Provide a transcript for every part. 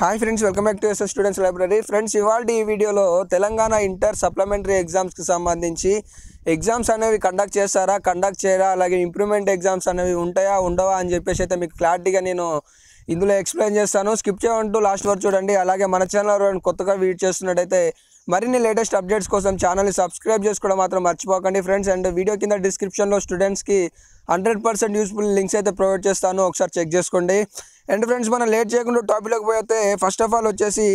hi friends welcome back to SS students library friends ఇవాళ ఈ వీడియోలో తెలంగాణ ఇంటర్ సప్లిమెంటరీ ఎగ్జామ్స్కి సంబంధించి ఎగ్జామ్స్ అనేవి కండక్ట్ చేస్తారా కండక్ట్ చేయరా అలాగే ఇంప్రూవ్మెంట్ ఎగ్జామ్స్ అనేవి ఉంటాయా ఉండవా అని చెప్పేసి అయితే మీకు క్లారిటీగా నేను ఇందులో ఎక్స్ప్లెయిన్ చేస్తాను స్కిప్ చేయంటూ లాస్ట్ వరకు చూడండి అలాగే మన ఛానల్ కొత్తగా వీడ్ చేస్తున్నట్టయితే మరిన్ని లేటెస్ట్ అప్డేట్స్ కోసం ఛానల్ని సబ్స్క్రైబ్ చేసుకోవడం మాత్రం మర్చిపోకండి ఫ్రెండ్స్ అండ్ వీడియో కింద డిస్క్రిప్షన్లో స్టూడెంట్స్కి హండ్రెడ్ పర్సెంట్ యూస్ఫుల్ లింక్స్ అయితే ప్రొవైడ్ చేస్తాను ఒకసారి చెక్ చేసుకోండి అండ్ ఫ్రెండ్స్ మనం లేట్ చేయకుండా టాపిక్లోకి పోయితే ఫస్ట్ ఆఫ్ ఆల్ వచ్చేసి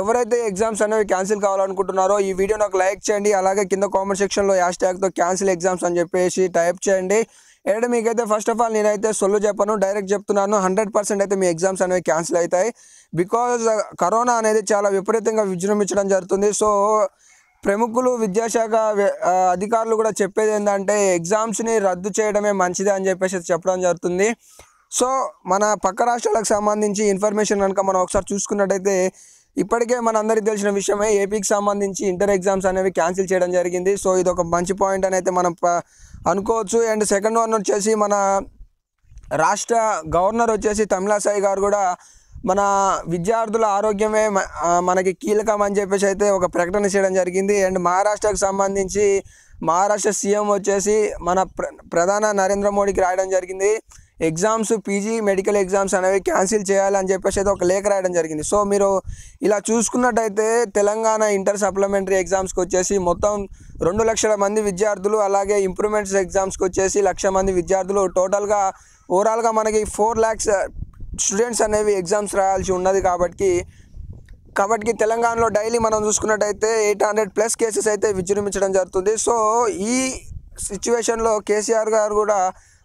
ఎవరైతే ఎగ్జామ్స్ అనేవి క్యాన్సిల్ కావాలనుకుంటున్నారో ఈ వీడియో నాకు లైక్ చేయండి అలాగే కింద కామెంట్ సెక్షన్లో హ్యాష్ ట్యాగ్తో క్యాన్సిల్ ఎగ్జామ్స్ అని చెప్పేసి టైప్ చేయండి ఏడు మీకైతే ఫస్ట్ ఆఫ్ ఆల్ నేనైతే సొల్లు చెప్పను డైరెక్ట్ చెప్తున్నాను హండ్రెడ్ పర్సెంట్ అయితే మీ ఎగ్జామ్స్ అనేవి క్యాన్సిల్ అవుతాయి బికాజ్ కరోనా అనేది చాలా విపరీతంగా విజృంభించడం జరుగుతుంది సో ప్రముఖులు విద్యాశాఖ అధికారులు కూడా చెప్పేది ఏంటంటే ఎగ్జామ్స్ని రద్దు చేయడమే మంచిది అని చెప్పేసి చెప్పడం జరుగుతుంది సో మన పక్క రాష్ట్రాలకు సంబంధించి ఇన్ఫర్మేషన్ కనుక మనం ఒకసారి చూసుకున్నట్టయితే ఇప్పటికే మనందరికీ తెలిసిన విషయమే ఏపీకి సంబంధించి ఇంటర్ ఎగ్జామ్స్ అనేవి క్యాన్సిల్ చేయడం జరిగింది సో ఇది ఒక మంచి పాయింట్ అని అయితే మనం అనుకోవచ్చు అండ్ సెకండ్ వన్ వచ్చేసి మన రాష్ట్ర గవర్నర్ వచ్చేసి తమిళసాయి గారు కూడా మన విద్యార్థుల ఆరోగ్యమే మనకి కీలకం అని చెప్పేసి అయితే ఒక ప్రకటన చేయడం జరిగింది అండ్ మహారాష్ట్రకు సంబంధించి మహారాష్ట్ర సీఎం వచ్చేసి మన ప్ర ప్రధాన నరేంద్ర మోడీకి రాయడం జరిగింది ఎగ్జామ్స్ పీజీ మెడికల్ ఎగ్జామ్స్ అనేవి క్యాన్సిల్ చేయాలని చెప్పేసి అయితే ఒక లేఖ రాయడం జరిగింది సో మీరు ఇలా చూసుకున్నట్టయితే తెలంగాణ ఇంటర్ సప్లిమెంటరీ ఎగ్జామ్స్కి వచ్చేసి మొత్తం రెండు లక్షల మంది విద్యార్థులు అలాగే ఇంప్రూవ్మెంట్స్ ఎగ్జామ్స్కి వచ్చేసి లక్ష మంది విద్యార్థులు టోటల్గా ఓవరాల్గా మనకి ఫోర్ ల్యాక్స్ స్టూడెంట్స్ అనేవి ఎగ్జామ్స్ రాయాల్సి ఉన్నది కాబట్టి కాబట్టి తెలంగాణలో డైలీ మనం చూసుకున్నట్టయితే ఎయిట్ హండ్రెడ్ ప్లస్ కేసెస్ అయితే విజృంభించడం జరుగుతుంది సో ఈ సిచ్యువేషన్లో కేసీఆర్ గారు కూడా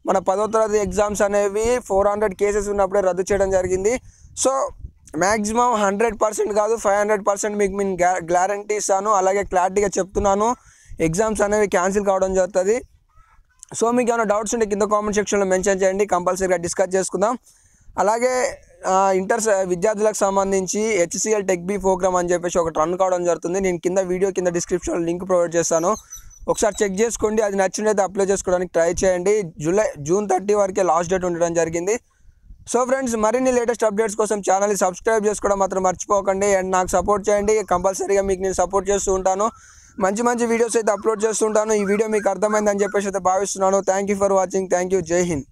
మన పదో తరగతి ఎగ్జామ్స్ అనేవి ఫోర్ హండ్రెడ్ కేసెస్ ఉన్నప్పుడే రద్దు చేయడం జరిగింది సో మ్యాక్సిమం హండ్రెడ్ పర్సెంట్ కాదు ఫైవ్ హండ్రెడ్ పర్సెంట్ మీకు గ్యా గ్యారంటీ ఇస్తాను అలాగే క్లారిటీగా చెప్తున్నాను ఎగ్జామ్స్ అనేవి క్యాన్సిల్ కావడం జరుగుతుంది సో మీకు ఏమైనా డౌట్స్ ఉంటే కింద కామెంట్ సెక్షన్లో మెన్షన్ చేయండి కంపల్సరీగా డిస్కస్ చేసుకుందాం అలాగే ఇంటర్ విద్యార్థులకు సంబంధించి హెచ్సిఎల్ టెక్ బీ ప్రోగ్రామ్ అని చెప్పేసి ఒకటి రన్ కావడం జరుగుతుంది నేను కింద వీడియో కింద డిస్క్రిప్షన్లో లింక్ ప్రొవైడ్ చేస్తాను ఒకసారి చెక్ చేసుకోండి అది నచ్చినది అప్లై చేసుకోవడానికి ట్రై చేయండి జూలై జూన్ థర్టీ వరకే లాస్ట్ డేట్ ఉండడం జరిగింది సో ఫ్రెండ్స్ మరిన్ని లేటెస్ట్ అప్డేట్స్ కోసం ఛానల్ని సబ్స్క్రైబ్ చేసుకోవడం మాత్రం మర్చిపోకండి అండ్ నాకు సపోర్ట్ చేయండి కంపల్సరీగా మీకు నేను సపోర్ట్ చేస్తూ ఉంటాను మంచి మంచి వీడియోస్ అయితే అప్లోడ్ చేస్తుంటాను ఈ వీడియో మీకు అర్థమైందని చెప్పేసి అయితే భావిస్తున్నాను థ్యాంక్ ఫర్ వాచింగ్ థ్యాంక్ జై హింద్